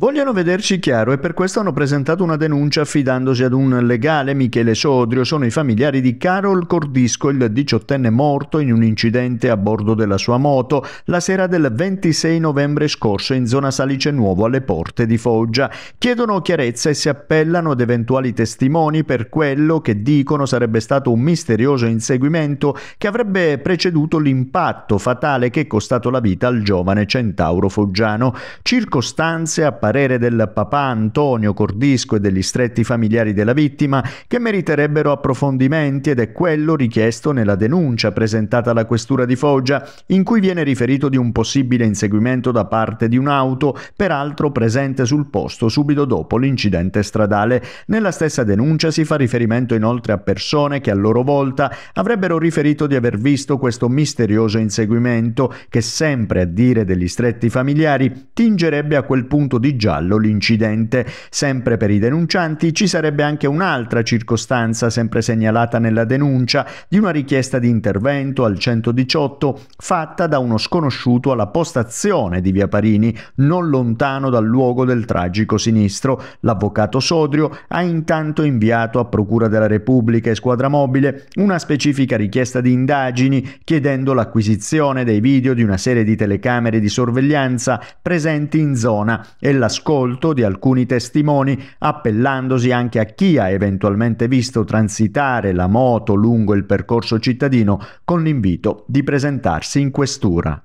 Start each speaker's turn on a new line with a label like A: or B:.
A: Vogliono vederci chiaro e per questo hanno presentato una denuncia affidandosi ad un legale Michele Sodrio. Sono i familiari di Carol Cordisco, il diciottenne morto in un incidente a bordo della sua moto la sera del 26 novembre scorso in zona Salice Nuovo alle porte di Foggia. Chiedono chiarezza e si appellano ad eventuali testimoni per quello che dicono sarebbe stato un misterioso inseguimento che avrebbe preceduto l'impatto fatale che è costato la vita al giovane centauro foggiano. Circostanze apparentemente parere del papà Antonio Cordisco e degli stretti familiari della vittima, che meriterebbero approfondimenti ed è quello richiesto nella denuncia presentata alla Questura di Foggia, in cui viene riferito di un possibile inseguimento da parte di un'auto, peraltro presente sul posto subito dopo l'incidente stradale. Nella stessa denuncia si fa riferimento inoltre a persone che a loro volta avrebbero riferito di aver visto questo misterioso inseguimento che sempre, a dire degli stretti familiari, tingerebbe a quel punto di di giallo l'incidente. Sempre per i denuncianti ci sarebbe anche un'altra circostanza sempre segnalata nella denuncia di una richiesta di intervento al 118 fatta da uno sconosciuto alla postazione di Via Parini, non lontano dal luogo del tragico sinistro. L'avvocato Sodrio ha intanto inviato a Procura della Repubblica e Squadra Mobile una specifica richiesta di indagini chiedendo l'acquisizione dei video di una serie di telecamere di sorveglianza presenti in zona e nell'ascolto di alcuni testimoni, appellandosi anche a chi ha eventualmente visto transitare la moto lungo il percorso cittadino con l'invito di presentarsi in questura.